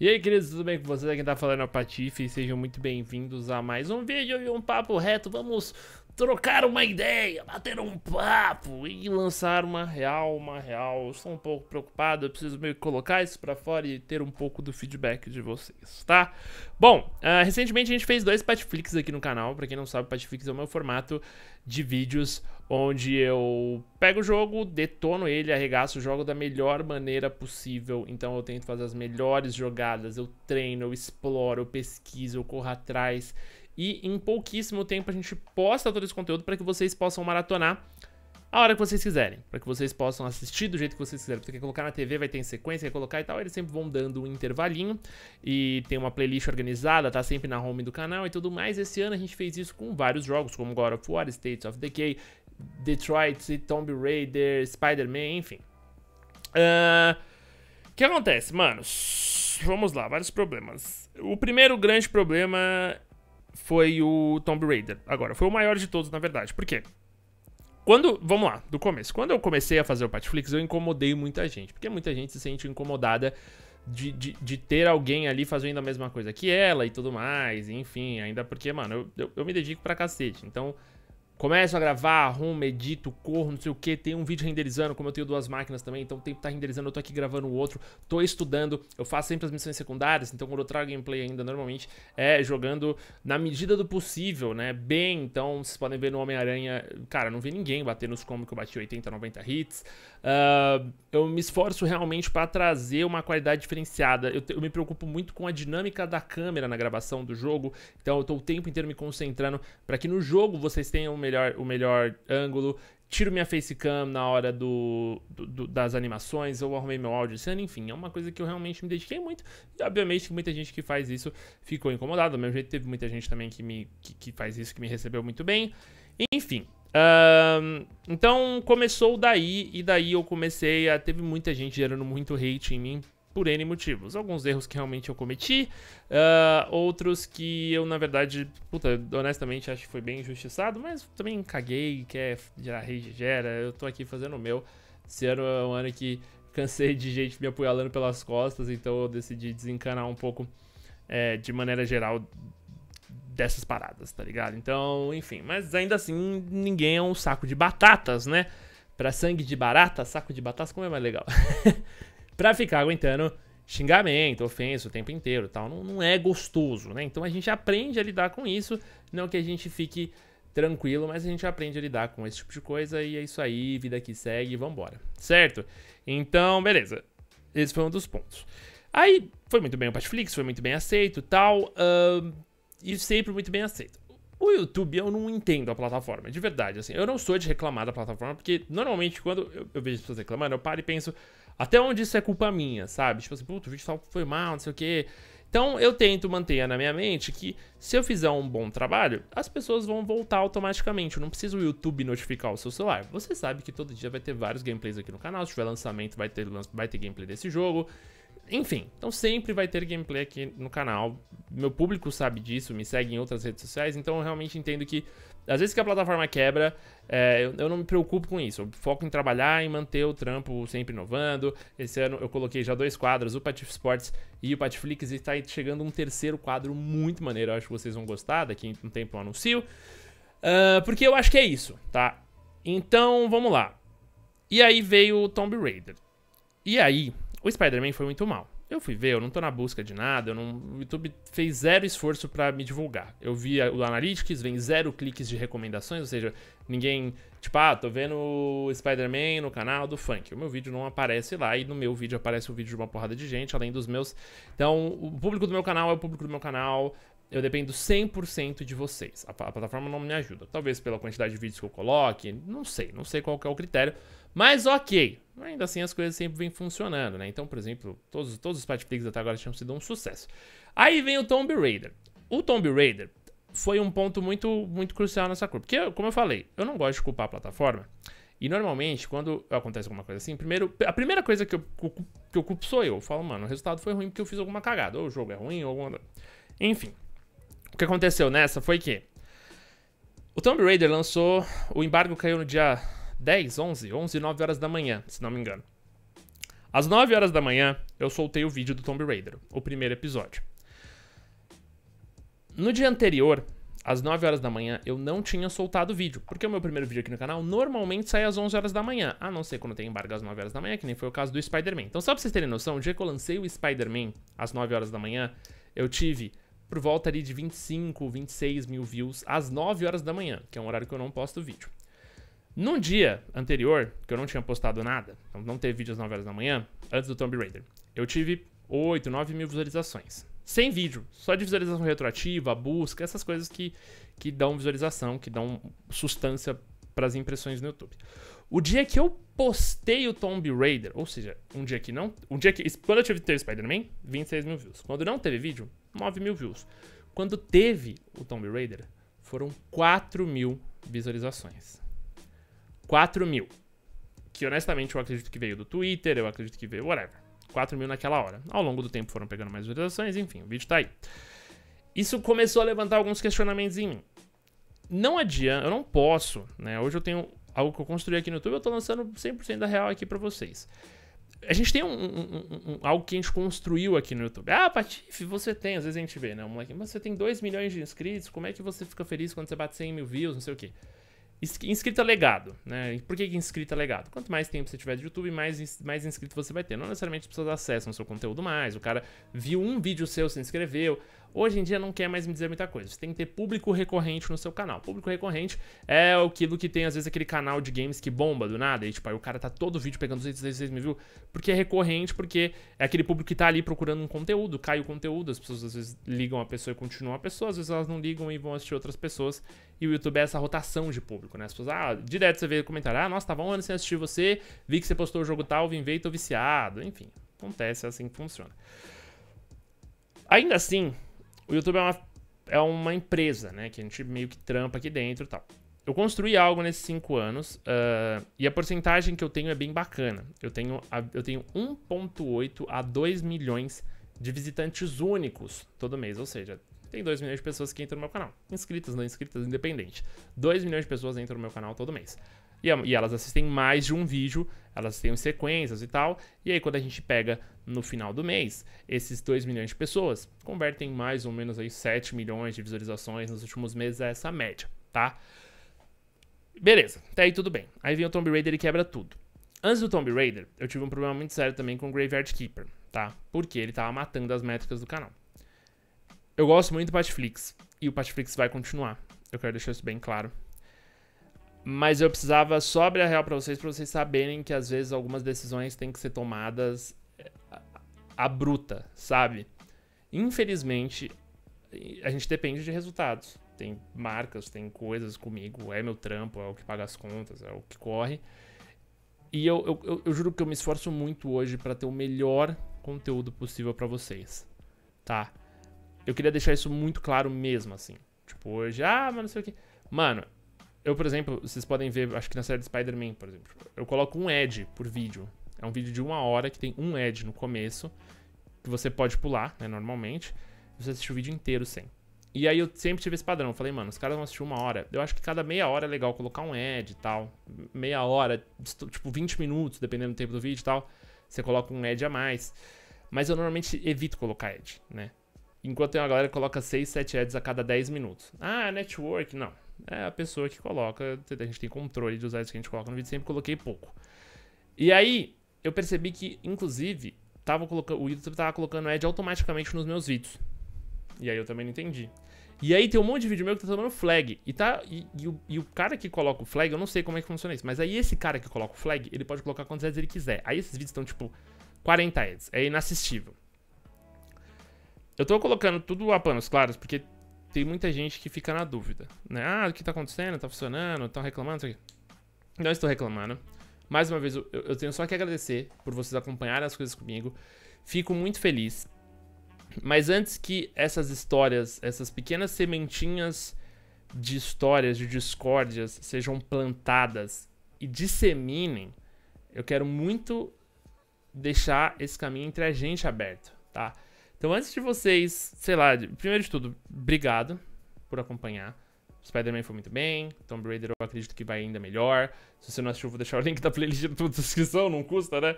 E aí, queridos, tudo bem com vocês? Aqui tá falando é o Patife e sejam muito bem-vindos a mais um vídeo e um papo reto. Vamos trocar uma ideia, bater um papo e lançar uma real, uma real. Estou um pouco preocupado, eu preciso meio que colocar isso para fora e ter um pouco do feedback de vocês, tá? Bom, uh, recentemente a gente fez dois Patiflix aqui no canal. Para quem não sabe, o Patiflix é o meu formato de vídeos onde eu pego o jogo, detono ele, arregaço o jogo da melhor maneira possível. Então eu tento fazer as melhores jogadas, eu treino, eu exploro, eu pesquiso, eu corro atrás. E em pouquíssimo tempo a gente posta todo esse conteúdo para que vocês possam maratonar a hora que vocês quiserem, para que vocês possam assistir do jeito que vocês quiserem. Você quer colocar na TV, vai ter em sequência, quer colocar e tal, eles sempre vão dando um intervalinho e tem uma playlist organizada, tá sempre na home do canal e tudo mais. Esse ano a gente fez isso com vários jogos, como God of War, States of Decay, Detroit, Tomb Raider, Spider-Man, enfim. Uh, o que acontece, mano? Vamos lá, vários problemas. O primeiro grande problema foi o Tomb Raider. Agora, foi o maior de todos, na verdade. Por quê? Quando, vamos lá, do começo. Quando eu comecei a fazer o Patflix, eu incomodei muita gente. Porque muita gente se sente incomodada de, de, de, ter alguém ali fazendo a mesma coisa que ela e tudo mais. Enfim, ainda porque, mano, eu, eu, eu me dedico pra cacete. Então, Começo a gravar, arrumo, edito, corro, não sei o que. Tem um vídeo renderizando, como eu tenho duas máquinas também, então o tempo tá renderizando, eu tô aqui gravando o outro, tô estudando, eu faço sempre as missões secundárias, então quando eu trago gameplay ainda, normalmente é jogando na medida do possível, né? Bem, então vocês podem ver no Homem-Aranha, cara, não vi ninguém bater nos combos que eu bati 80, 90 hits. Uh, eu me esforço realmente para trazer uma qualidade diferenciada. Eu, te, eu me preocupo muito com a dinâmica da câmera na gravação do jogo, então eu tô o tempo inteiro me concentrando para que no jogo vocês tenham melhor melhor, o melhor ângulo, tiro minha facecam na hora do, do, do, das animações, eu arrumei meu áudio sendo, enfim, é uma coisa que eu realmente me dediquei muito. E obviamente que muita gente que faz isso ficou incomodada. Do mesmo jeito, teve muita gente também que, me, que, que faz isso, que me recebeu muito bem. Enfim. Um, então começou daí, e daí eu comecei a. Teve muita gente gerando muito hate em mim por N motivos. Alguns erros que realmente eu cometi, uh, outros que eu, na verdade, puta, honestamente acho que foi bem injustiçado, mas também caguei, quer gerar é, rage, gera. Eu tô aqui fazendo o meu. Esse ano é um ano que cansei de gente me apunhalando pelas costas, então eu decidi desencanar um pouco, é, de maneira geral, dessas paradas, tá ligado? Então, enfim, mas ainda assim, ninguém é um saco de batatas, né? Pra sangue de barata, saco de batatas, como é mais legal? pra ficar aguentando xingamento, ofensa o tempo inteiro tal. Não, não é gostoso, né? Então a gente aprende a lidar com isso, não que a gente fique tranquilo, mas a gente aprende a lidar com esse tipo de coisa e é isso aí, vida que segue, vambora, certo? Então, beleza. Esse foi um dos pontos. Aí, foi muito bem o Patflix, foi muito bem aceito tal, uh, e sempre muito bem aceito. O YouTube, eu não entendo a plataforma, de verdade, assim. Eu não sou de reclamar da plataforma, porque normalmente quando eu, eu vejo pessoas reclamando, eu paro e penso, até onde isso é culpa minha, sabe? Tipo assim, puto, o vídeo tal foi mal, não sei o quê. Então eu tento manter na minha mente que se eu fizer um bom trabalho, as pessoas vão voltar automaticamente. Eu não preciso o YouTube notificar o seu celular. Você sabe que todo dia vai ter vários gameplays aqui no canal. Se tiver lançamento, vai ter, vai ter gameplay desse jogo. Enfim, então sempre vai ter gameplay aqui no canal. Meu público sabe disso, me segue em outras redes sociais, então eu realmente entendo que às vezes que a plataforma quebra, é, eu, eu, não me preocupo com isso. Eu foco em trabalhar e manter o trampo sempre inovando. Esse ano eu coloquei já dois quadros, o Patif Sports e o Patiflix, e está chegando um terceiro quadro muito maneiro. Eu acho que vocês vão gostar. Daqui um tempo eu anuncio. Uh, porque eu acho que é isso, tá? Então vamos lá. E aí veio o Tomb Raider. E aí o Spider-Man foi muito mal. Eu fui ver, eu não tô na busca de nada, eu não, o YouTube fez zero esforço para me divulgar. Eu vi o Analytics, vem zero cliques de recomendações, ou seja, ninguém, tipo, ah, tô vendo o Spider-Man no canal do Funk. O meu vídeo não aparece lá e no meu vídeo aparece o vídeo de uma porrada de gente, além dos meus. Então, o público do meu canal é o público do meu canal, eu dependo 100% de vocês. A, a plataforma não me ajuda. Talvez pela quantidade de vídeos que eu coloque, não sei, não sei qual é o critério. Mas ok, ainda assim as coisas sempre vêm funcionando, né? Então, por exemplo, todos, todos os patch Flix até agora tinham sido um sucesso. Aí vem o Tomb Raider. O Tomb Raider foi um ponto muito, muito crucial nessa curva, Porque, como eu falei, eu não gosto de culpar a plataforma. E normalmente, quando acontece alguma coisa assim, primeiro, a primeira coisa que eu, que eu culpo sou eu. Eu falo, mano, o resultado foi ruim porque eu fiz alguma cagada. Ou o jogo é ruim, ou alguma. Enfim. O que aconteceu nessa foi que o Tomb Raider lançou. O embargo caiu no dia 10, 11, 11, 9 horas da manhã, se não me engano. Às 9 horas da manhã, eu soltei o vídeo do Tomb Raider, o primeiro episódio. No dia anterior, às 9 horas da manhã, eu não tinha soltado o vídeo, porque o meu primeiro vídeo aqui no canal normalmente sai às 11 horas da manhã, a não ser quando tem embargo às 9 horas da manhã, que nem foi o caso do Spider-Man. Então, só pra vocês terem noção, o dia que eu lancei o Spider-Man às 9 horas da manhã, eu tive por volta ali de 25, 26 mil views às 9 horas da manhã, que é um horário que eu não posto vídeo. Num dia anterior, que eu não tinha postado nada, então não teve vídeo às 9 horas da manhã, antes do Tomb Raider, eu tive 8, 9 mil visualizações. Sem vídeo, só de visualização retroativa, busca, essas coisas que, que dão visualização, que dão sustância para as impressões no YouTube. O dia que eu postei o Tomb Raider, ou seja, um dia que não. Um dia que. Quando eu tive ter Spider-Man, 26 mil views. Quando não teve vídeo, 9 mil views. Quando teve o Tomb Raider, foram 4 mil visualizações. 4 mil. Que honestamente eu acredito que veio do Twitter, eu acredito que veio, whatever. 4 mil naquela hora. Ao longo do tempo foram pegando mais visualizações, enfim, o vídeo tá aí. Isso começou a levantar alguns questionamentos em mim. Não adianta, eu não posso, né? Hoje eu tenho algo que eu construí aqui no YouTube, eu tô lançando 100% da real aqui para vocês. A gente tem um, um, um, algo que a gente construiu aqui no YouTube. Ah, Patife, você tem, às vezes a gente vê, né? Um moleque, mas você tem 2 milhões de inscritos, como é que você fica feliz quando você bate 100 mil views, não sei o quê. Inscrito é legado, né? Por que inscrito é legado? Quanto mais tempo você tiver de YouTube, mais, mais inscrito você vai ter. Não necessariamente as pessoas acessam o seu conteúdo mais, o cara viu um vídeo seu, se inscreveu, hoje em dia não quer mais me dizer muita coisa. Você tem que ter público recorrente no seu canal. Público recorrente é aquilo que tem, às vezes, aquele canal de games que bomba do nada. E, tipo, aí o cara tá todo vídeo pegando 216 mil views, porque é recorrente, porque é aquele público que tá ali procurando um conteúdo, cai o conteúdo. As pessoas, às vezes, ligam a pessoa e continuam a pessoa, às vezes elas não ligam e vão assistir outras pessoas. E o YouTube é essa rotação de público, né? As pessoas, ah, direto você vê o comentário, ah, nossa, tava um ano sem assistir você, vi que você postou o jogo tal, vim ver e tô viciado. Enfim, acontece, é assim que funciona. Ainda assim, o YouTube é uma, é uma empresa, né? Que a gente meio que trampa aqui dentro e tal. Eu construí algo nesses cinco anos uh, e a porcentagem que eu tenho é bem bacana. Eu tenho, eu tenho 1,8 a 2 milhões de visitantes únicos todo mês, ou seja, tem 2 milhões de pessoas que entram no meu canal. Inscritas, não inscritas, independente. 2 milhões de pessoas entram no meu canal todo mês. E, e elas assistem mais de um vídeo, elas têm sequências e tal. E aí, quando a gente pega no final do mês, esses 2 milhões de pessoas convertem mais ou menos aí 7 milhões de visualizações nos últimos meses, é essa média, tá? Beleza, até aí tudo bem. Aí vem o Tomb Raider e quebra tudo. Antes do Tomb Raider, eu tive um problema muito sério também com o Graveyard Keeper, tá? Porque ele tava matando as métricas do canal. Eu gosto muito do Patflix, e o Patflix vai continuar. Eu quero deixar isso bem claro. Mas eu precisava só abrir a real para vocês, para vocês saberem que às vezes algumas decisões têm que ser tomadas à eh, bruta, sabe? Infelizmente, a gente depende de resultados. Tem marcas, tem coisas comigo, é meu trampo, é o que paga as contas, é o que corre. E eu, eu, eu, eu juro que eu me esforço muito hoje para ter o melhor conteúdo possível para vocês, tá? Eu queria deixar isso muito claro mesmo, assim. Tipo, hoje, ah, mas não sei o que. Mano, eu, por exemplo, vocês podem ver, acho que na série de Spider-Man, por exemplo, eu coloco um ad por vídeo. É um vídeo de uma hora que tem um ad no começo, que você pode pular, né, normalmente. Você assiste o vídeo inteiro sem. E aí eu sempre tive esse padrão. Falei, mano, os caras vão assistir uma hora. Eu acho que cada meia hora é legal colocar um ad e tal. Meia hora, tipo 20 minutos, dependendo do tempo do vídeo e tal. Você coloca um ad a mais. Mas eu normalmente evito colocar ad, né? Enquanto tem uma galera que coloca 6, 7 ads a cada 10 minutos. Ah, network, não. É a pessoa que coloca, a gente tem controle dos sites que a gente coloca no vídeo, sempre coloquei pouco. E aí, eu percebi que, inclusive, tava colocando, o YouTube tava colocando ad automaticamente nos meus vídeos. E aí eu também não entendi. E aí tem um monte de vídeo meu que tá tomando flag. E, tá, e, e, o, e, o, cara que coloca o flag, eu não sei como é que funciona isso. Mas aí esse cara que coloca o flag, ele pode colocar quantos ads ele quiser. Aí esses vídeos estão tipo 40 ads. É inassistível. Eu tô colocando tudo a panos claros, porque tem muita gente que fica na dúvida, né? Ah, o que tá acontecendo? Tá funcionando? estão reclamando? Não, não estou reclamando. Mais uma vez, eu, eu tenho só que agradecer por vocês acompanharem as coisas comigo. Fico muito feliz. Mas antes que essas histórias, essas pequenas sementinhas de histórias, de discórdias, sejam plantadas e disseminem, eu quero muito deixar esse caminho entre a gente aberto, tá? Então, antes de vocês, sei lá, primeiro de tudo, obrigado por acompanhar. Spider-Man foi muito bem, Tomb Raider eu acredito que vai ainda melhor. Se você não assistiu, vou deixar o link da playlist na descrição, não custa, né?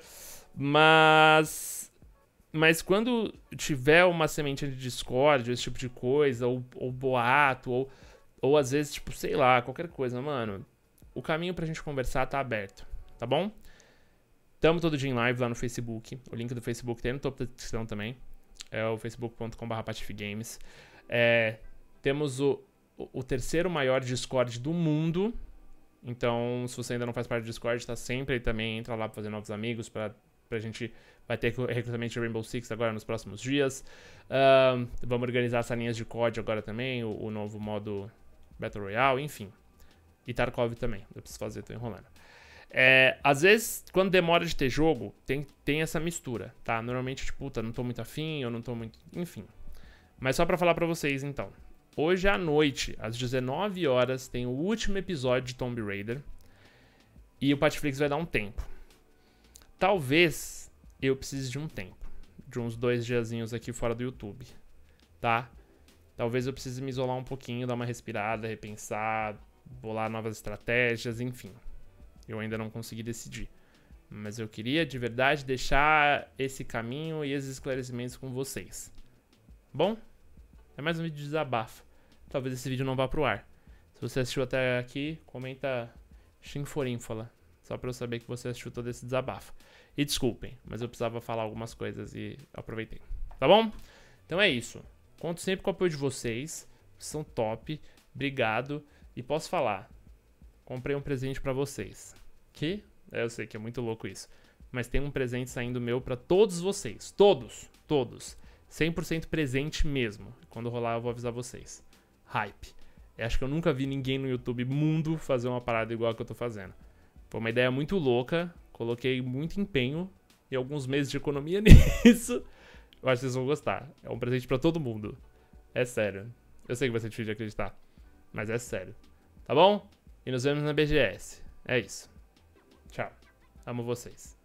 Mas. Mas quando tiver uma semente de discórdia, esse tipo de coisa, ou, ou boato, ou, ou às vezes, tipo, sei lá, qualquer coisa, mano, o caminho pra gente conversar tá aberto, tá bom? Tamo todo dia em live lá no Facebook. O link do Facebook tem tá no topo da descrição também é o facebook.com.br patifgames. É, temos o, o terceiro maior Discord do mundo. Então, se você ainda não faz parte do Discord, tá sempre aí também. Entra lá pra fazer novos amigos, pra, pra gente... Vai ter recrutamento de Rainbow Six agora nos próximos dias. Uh, vamos organizar as linhas de COD agora também, o, o novo modo Battle Royale, enfim. E Tarkov também, eu preciso fazer, tô enrolando. É, às vezes, quando demora de ter jogo, tem, tem essa mistura, tá? Normalmente, tipo, puta, não tô muito afim, eu não tô muito. Enfim. Mas só para falar para vocês, então. Hoje à noite, às 19 horas, tem o último episódio de Tomb Raider. E o Patflix vai dar um tempo. Talvez eu precise de um tempo. De uns dois diazinhos aqui fora do YouTube. Tá? Talvez eu precise me isolar um pouquinho, dar uma respirada, repensar, bolar novas estratégias, enfim. Eu ainda não consegui decidir. Mas eu queria de verdade deixar esse caminho e esses esclarecimentos com vocês. Bom, é mais um vídeo de desabafo. Talvez esse vídeo não vá pro ar. Se você assistiu até aqui, comenta Xinforínfola. Só pra eu saber que você assistiu todo esse desabafo. E desculpem, mas eu precisava falar algumas coisas e aproveitei. Tá bom? Então é isso. Conto sempre com o apoio de vocês. Vocês são top. Obrigado. E posso falar, comprei um presente para vocês. Que? É, eu sei que é muito louco isso. Mas tem um presente saindo meu para todos vocês. Todos, todos. 100% presente mesmo. Quando rolar eu vou avisar vocês. Hype. Eu é, acho que eu nunca vi ninguém no YouTube mundo fazer uma parada igual a que eu tô fazendo. Foi uma ideia muito louca. Coloquei muito empenho e alguns meses de economia nisso. Eu acho que vocês vão gostar. É um presente para todo mundo. É sério. Eu sei que vai ser difícil de acreditar. Mas é sério. Tá bom? E nos vemos na BGS. É isso. Tchau. Amo vocês.